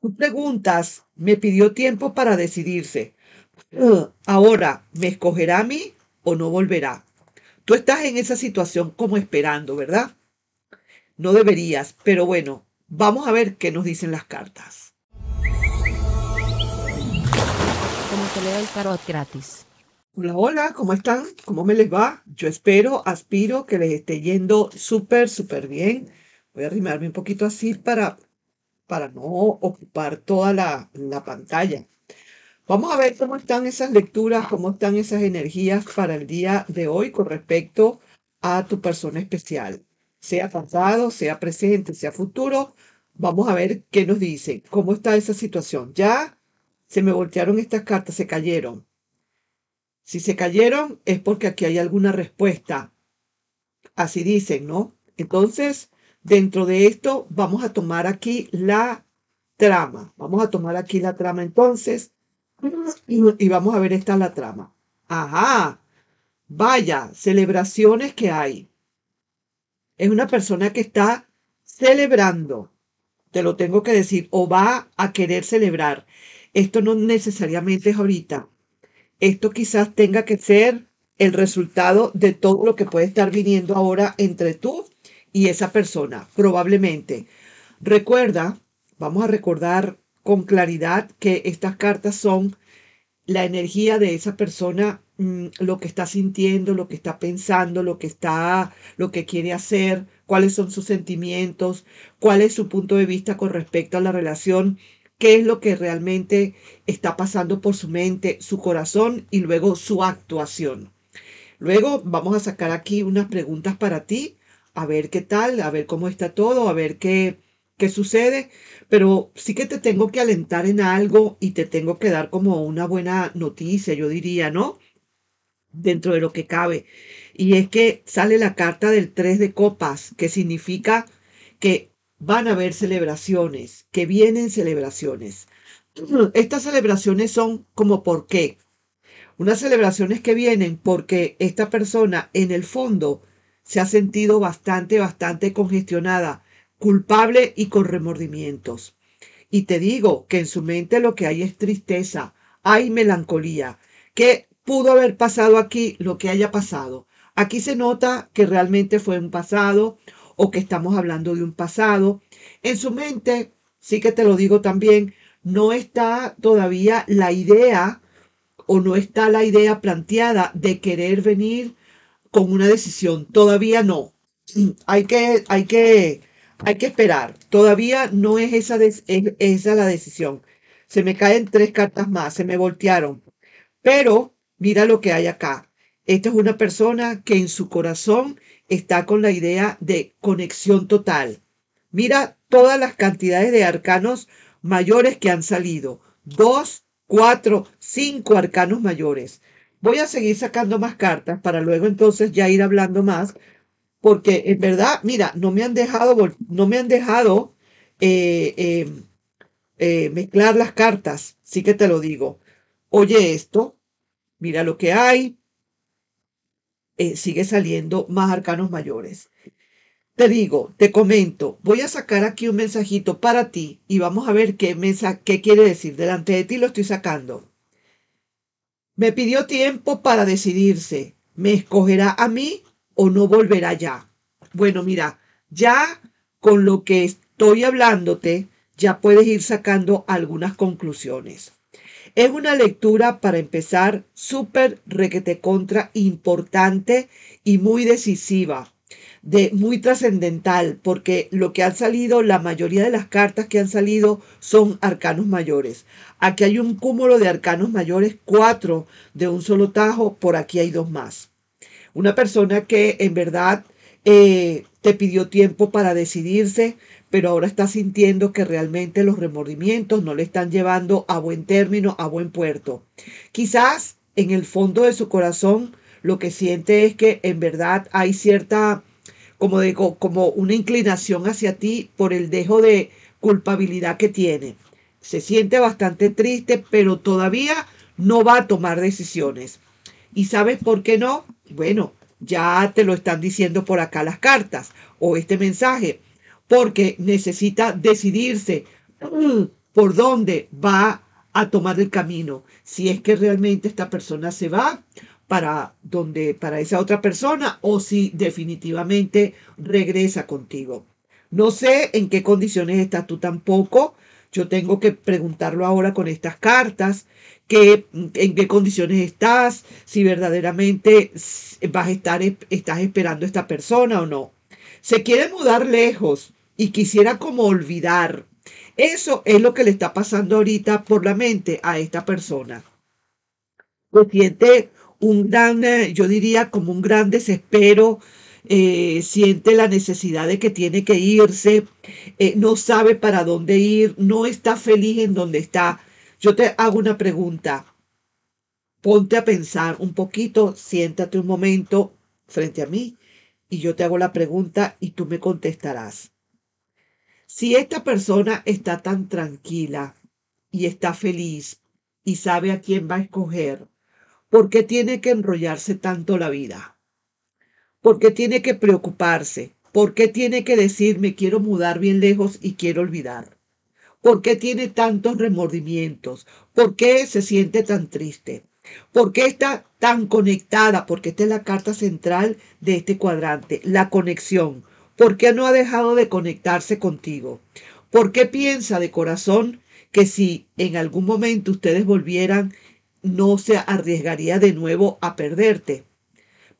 Tú preguntas, me pidió tiempo para decidirse. Ahora, ¿me escogerá a mí o no volverá? Tú estás en esa situación como esperando, ¿verdad? No deberías, pero bueno, vamos a ver qué nos dicen las cartas. Como te el gratis. Hola, hola, ¿cómo están? ¿Cómo me les va? Yo espero, aspiro que les esté yendo súper, súper bien. Voy a arrimarme un poquito así para para no ocupar toda la, pantalla. Vamos a ver cómo están esas lecturas, cómo están esas energías para el día de hoy con respecto a tu persona especial. Sea pasado, sea presente, sea futuro. Vamos a ver qué nos dicen, cómo está esa situación. Ya se me voltearon estas cartas, se cayeron. Si se cayeron es porque aquí hay alguna respuesta. Así dicen, ¿no? Entonces, Dentro de esto vamos a tomar aquí la trama. Vamos a tomar aquí la trama entonces. Y vamos a ver esta es la trama. Ajá. Vaya, celebraciones que hay. Es una persona que está celebrando. Te lo tengo que decir. O va a querer celebrar. Esto no necesariamente es ahorita. Esto quizás tenga que ser el resultado de todo lo que puede estar viniendo ahora entre tú y esa persona, probablemente. Recuerda, vamos a recordar con claridad que estas cartas son la energía de esa persona, mm, lo que está sintiendo, lo que está pensando, lo que está, lo que quiere hacer, cuáles son sus sentimientos, cuál es su punto de vista con respecto a la relación, qué es lo que realmente está pasando por su mente, su corazón y luego su actuación. Luego vamos a sacar aquí unas preguntas para ti a ver qué tal, a ver cómo está todo, a ver qué, qué sucede, pero sí que te tengo que alentar en algo y te tengo que dar como una buena noticia, yo diría, ¿no? Dentro de lo que cabe. Y es que sale la carta del 3 de copas, que significa que van a haber celebraciones, que vienen celebraciones. Estas celebraciones son como por qué. Unas celebraciones que vienen porque esta persona en el fondo se ha sentido bastante, bastante congestionada, culpable y con remordimientos. Y te digo que en su mente lo que hay es tristeza, hay melancolía, que pudo haber pasado aquí lo que haya pasado. Aquí se nota que realmente fue un pasado o que estamos hablando de un pasado. En su mente, sí que te lo digo también, no está todavía la idea o no está la idea planteada de querer venir con una decisión. Todavía no. Hay que, hay que, hay que esperar. Todavía no es esa, es, esa la decisión. Se me caen tres cartas más, se me voltearon. Pero mira lo que hay acá. Esta es una persona que en su corazón está con la idea de conexión total. Mira todas las cantidades de arcanos mayores que han salido. Dos, cuatro, cinco arcanos mayores. Voy a seguir sacando más cartas para luego entonces ya ir hablando más, porque en verdad, mira, no me han dejado, no me han dejado eh, eh, eh, mezclar las cartas, sí que te lo digo. Oye esto, mira lo que hay, sigue saliendo más arcanos mayores. Te digo, te comento, voy a sacar aquí un mensajito para ti y vamos a ver qué, qué quiere decir. Delante de ti lo estoy sacando. Me pidió tiempo para decidirse. ¿Me escogerá a mí o no volverá ya? Bueno, mira, ya con lo que estoy hablándote, ya puedes ir sacando algunas conclusiones. Es una lectura, para empezar, súper requete contra importante y muy decisiva de muy trascendental, porque lo que han salido, la mayoría de las cartas que han salido son arcanos mayores. Aquí hay un cúmulo de arcanos mayores, cuatro de un solo tajo, por aquí hay dos más. Una persona que en verdad eh, te pidió tiempo para decidirse, pero ahora está sintiendo que realmente los remordimientos no le están llevando a buen término, a buen puerto. Quizás en el fondo de su corazón lo que siente es que en verdad hay cierta como como una inclinación hacia ti por el dejo de culpabilidad que tiene. Se siente bastante triste, pero todavía no va a tomar decisiones. ¿Y sabes por qué no? Bueno, ya te lo están diciendo por acá las cartas o este mensaje, porque necesita decidirse mm, por dónde va a tomar el camino, si es que realmente esta persona se va para donde para esa otra persona o si definitivamente regresa contigo. No sé en qué condiciones estás tú tampoco. Yo tengo que preguntarlo ahora con estas cartas, en qué condiciones estás, si verdaderamente vas a estar estás esperando a esta persona o no. Se quiere mudar lejos y quisiera como olvidar. Eso es lo que le está pasando ahorita por la mente a esta persona. Se siente un gran, eh, yo diría como un gran desespero, eh, siente la necesidad de que tiene que irse, eh, no sabe para dónde ir, no está feliz en donde está. Yo te hago una pregunta. Ponte a pensar un poquito, siéntate un momento frente a mí y yo te hago la pregunta y tú me contestarás. Si esta persona está tan tranquila y está feliz y sabe a quién va a escoger, ¿Por qué tiene que enrollarse tanto la vida? ¿Por qué tiene que preocuparse? ¿Por qué tiene que decir me quiero mudar bien lejos y quiero olvidar? ¿Por qué tiene tantos remordimientos? ¿Por qué se siente tan triste? ¿Por qué está tan conectada? Porque esta es la carta central de este cuadrante, la conexión. ¿Por qué no ha dejado de conectarse contigo? ¿Por qué piensa de corazón que si en algún momento ustedes volvieran no se arriesgaría de nuevo a perderte,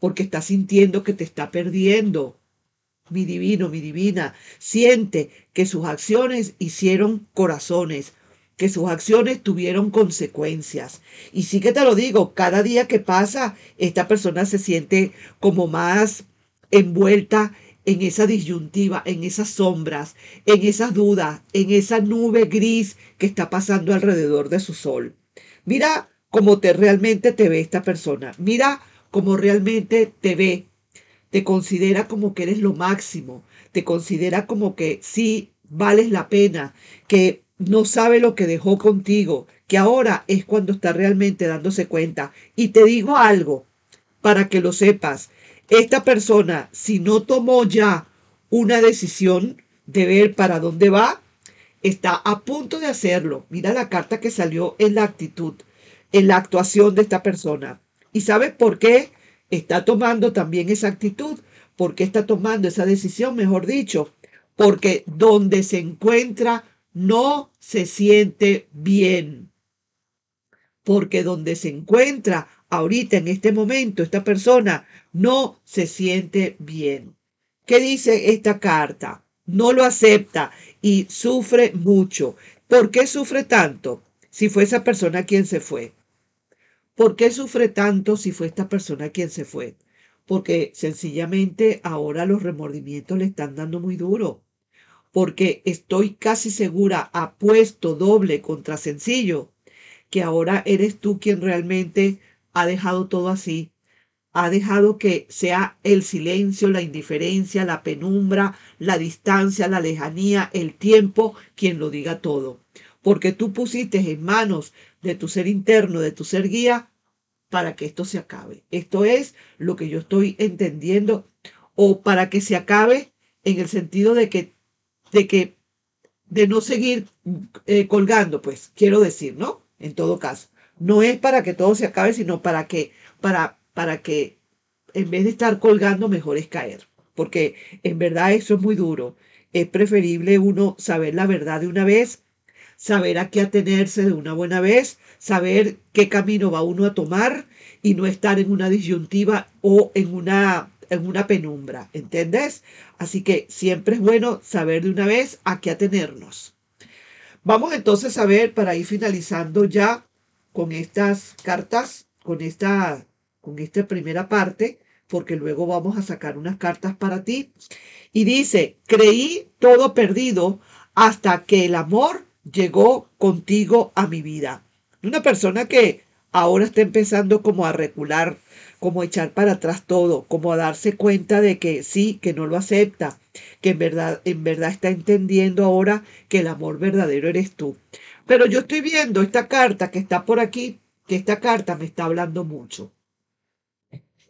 porque está sintiendo que te está perdiendo. Mi divino, mi divina, siente que sus acciones hicieron corazones, que sus acciones tuvieron consecuencias. Y sí que te lo digo, cada día que pasa, esta persona se siente como más envuelta en esa disyuntiva, en esas sombras, en esas dudas, en esa nube gris que está pasando alrededor de su sol. Mira, Cómo te, realmente te ve esta persona. Mira cómo realmente te ve. Te considera como que eres lo máximo. Te considera como que sí vales la pena, que no sabe lo que dejó contigo, que ahora es cuando está realmente dándose cuenta. Y te digo algo para que lo sepas. Esta persona, si no tomó ya una decisión de ver para dónde va, está a punto de hacerlo. Mira la carta que salió en la actitud en la actuación de esta persona. ¿Y sabes por qué está tomando también esa actitud? ¿Por qué está tomando esa decisión, mejor dicho? Porque donde se encuentra no se siente bien. Porque donde se encuentra ahorita en este momento esta persona no se siente bien. ¿Qué dice esta carta? No lo acepta y sufre mucho. ¿Por qué sufre tanto? Si fue esa persona quien se fue. ¿Por qué sufre tanto si fue esta persona quien se fue? Porque sencillamente ahora los remordimientos le están dando muy duro. Porque estoy casi segura, apuesto doble contra sencillo, que ahora eres tú quien realmente ha dejado todo así. Ha dejado que sea el silencio, la indiferencia, la penumbra, la distancia, la lejanía, el tiempo, quien lo diga todo porque tú pusiste en manos de tu ser interno, de tu ser guía, para que esto se acabe. Esto es lo que yo estoy entendiendo, o para que se acabe en el sentido de que, de que, de no seguir eh, colgando, pues, quiero decir, ¿no? En todo caso, no es para que todo se acabe, sino para que, para, para que en vez de estar colgando, mejor es caer, porque en verdad eso es muy duro. Es preferible uno saber la verdad de una vez saber a qué atenerse de una buena vez, saber qué camino va uno a tomar y no estar en una disyuntiva o en una, en una penumbra, ¿entendés? Así que siempre es bueno saber de una vez a qué atenernos. Vamos entonces a ver, para ir finalizando ya con estas cartas, con esta, con esta primera parte, porque luego vamos a sacar unas cartas para ti. Y dice, creí todo perdido hasta que el amor llegó contigo a mi vida. Una persona que ahora está empezando como a recular, como a echar para atrás todo, como a darse cuenta de que sí, que no lo acepta, que en verdad, en verdad está entendiendo ahora que el amor verdadero eres tú. Pero yo estoy viendo esta carta que está por aquí, que esta carta me está hablando mucho.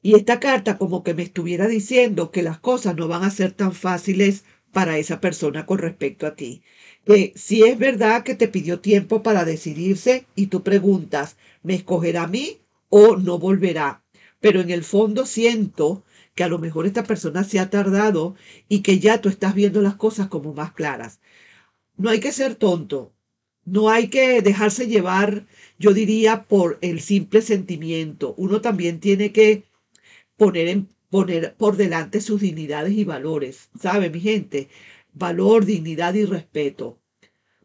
Y esta carta como que me estuviera diciendo que las cosas no van a ser tan fáciles para esa persona con respecto a ti, pues eh, si es verdad que te pidió tiempo para decidirse y tú preguntas, ¿me escogerá a mí o no volverá? Pero en el fondo siento que a lo mejor esta persona se ha tardado y que ya tú estás viendo las cosas como más claras. No hay que ser tonto, no hay que dejarse llevar, yo diría, por el simple sentimiento. Uno también tiene que poner, en, poner por delante sus dignidades y valores, ¿sabe, mi gente? valor, dignidad y respeto.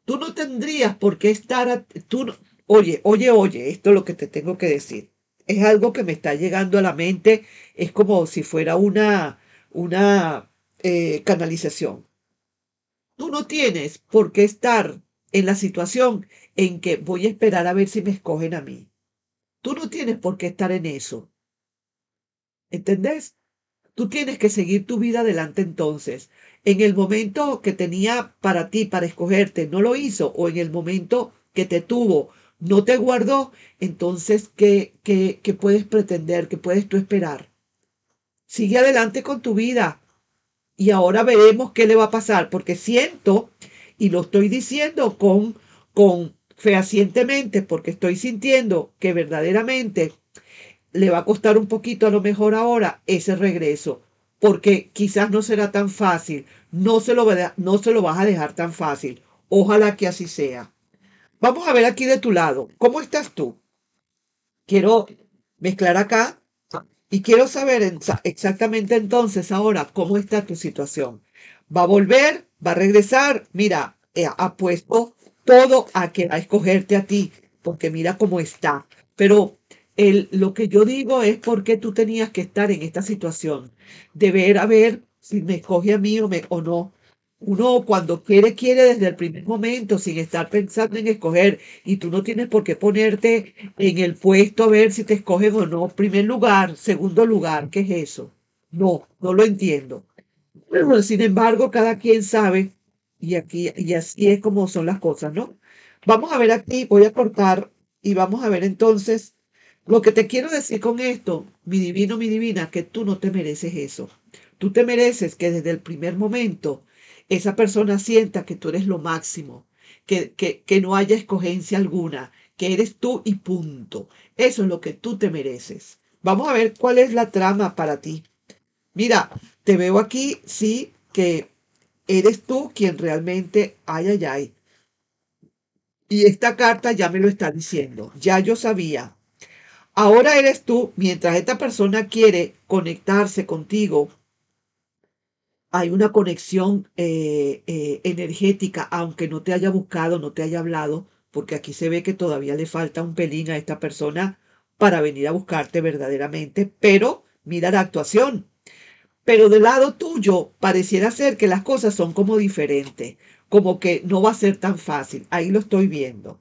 Tú no tendrías por qué estar... tú oye, oye, oye, esto es lo que te tengo que decir. Es algo que me está llegando a la mente. Es como si fuera una, una eh, canalización. Tú no tienes por qué estar en la situación en que voy a esperar a ver si me escogen a mí. Tú no tienes por qué estar en eso. ¿Entendés? Tú tienes que seguir tu vida adelante entonces en el momento que tenía para ti, para escogerte, no lo hizo, o en el momento que te tuvo, no te guardó, entonces, ¿qué, puedes pretender? ¿Qué puedes tú esperar? Sigue adelante con tu vida. Y ahora veremos qué le va a pasar, porque siento, y lo estoy diciendo con, con fehacientemente, porque estoy sintiendo que verdaderamente le va a costar un poquito a lo mejor ahora ese regreso porque quizás no será tan fácil, no se lo, no se lo vas a dejar tan fácil. Ojalá que así sea. Vamos a ver aquí de tu lado, ¿cómo estás tú? Quiero mezclar acá y quiero saber exactamente entonces ahora cómo está tu situación. ¿Va a volver? ¿Va a regresar? Mira, ha eh, puesto todo a que va a escogerte a ti, porque mira cómo está. Pero el, lo que yo digo es por qué tú tenías que estar en esta situación, de ver a ver si me escoge a mí o, me, o no. Uno cuando quiere, quiere desde el primer momento, sin estar pensando en escoger, y tú no tienes por qué ponerte en el puesto a ver si te escogen o no. Primer lugar, segundo lugar, ¿qué es eso? No, no lo entiendo. sin embargo, cada quien sabe, y aquí, y así es como son las cosas, ¿no? Vamos a ver aquí, voy a cortar y vamos a ver entonces lo que te quiero decir con esto, mi divino, mi divina, que tú no te mereces eso. Tú te mereces que desde el primer momento esa persona sienta que tú eres lo máximo, que, que, que no haya escogencia alguna, que eres tú y punto. Eso es lo que tú te mereces. Vamos a ver cuál es la trama para ti. Mira, te veo aquí, sí, que eres tú quien realmente, ay, ay, ay. Y esta carta ya me lo está diciendo. Ya yo sabía, Ahora eres tú, mientras esta persona quiere conectarse contigo, hay una conexión eh, eh, energética, aunque no te haya buscado, no te haya hablado, porque aquí se ve que todavía le falta un pelín a esta persona para venir a buscarte verdaderamente, pero mira la actuación. Pero del lado tuyo pareciera ser que las cosas son como diferentes, como que no va a ser tan fácil, ahí lo estoy viendo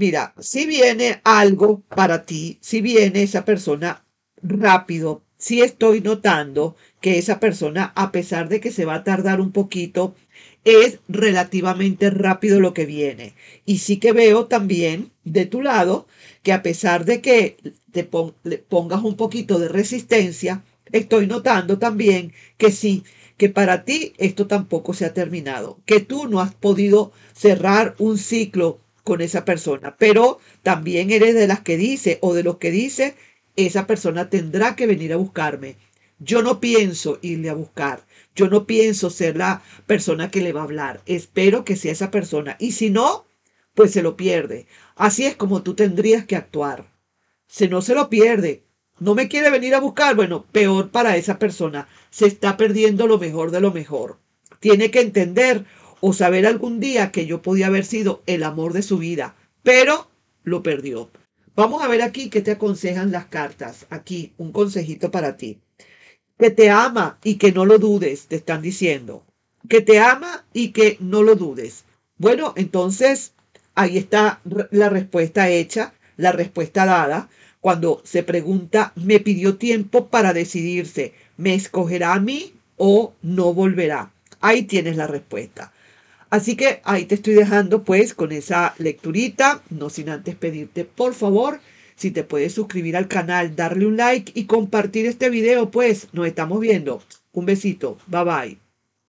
mira, si viene algo para ti, si viene esa persona rápido, si estoy notando que esa persona, a pesar de que se va a tardar un poquito, es relativamente rápido lo que viene. Y sí que veo también de tu lado que a pesar de que te pongas un poquito de resistencia, estoy notando también que sí, que para ti esto tampoco se ha terminado, que tú no has podido cerrar un ciclo con esa persona. Pero también eres de las que dice o de los que dice, esa persona tendrá que venir a buscarme. Yo no pienso irle a buscar. Yo no pienso ser la persona que le va a hablar. Espero que sea esa persona. Y si no, pues se lo pierde. Así es como tú tendrías que actuar. Si no se lo pierde, no me quiere venir a buscar, bueno, peor para esa persona. Se está perdiendo lo mejor de lo mejor. Tiene que entender o saber algún día que yo podía haber sido el amor de su vida, pero lo perdió. Vamos a ver aquí qué te aconsejan las cartas. Aquí un consejito para ti. Que te ama y que no lo dudes, te están diciendo. Que te ama y que no lo dudes. Bueno, entonces ahí está la respuesta hecha, la respuesta dada. Cuando se pregunta, me pidió tiempo para decidirse, ¿me escogerá a mí o no volverá? Ahí tienes la respuesta. Así que ahí te estoy dejando pues con esa lecturita, no sin antes pedirte por favor si te puedes suscribir al canal, darle un like y compartir este video pues. Nos estamos viendo. Un besito. Bye bye.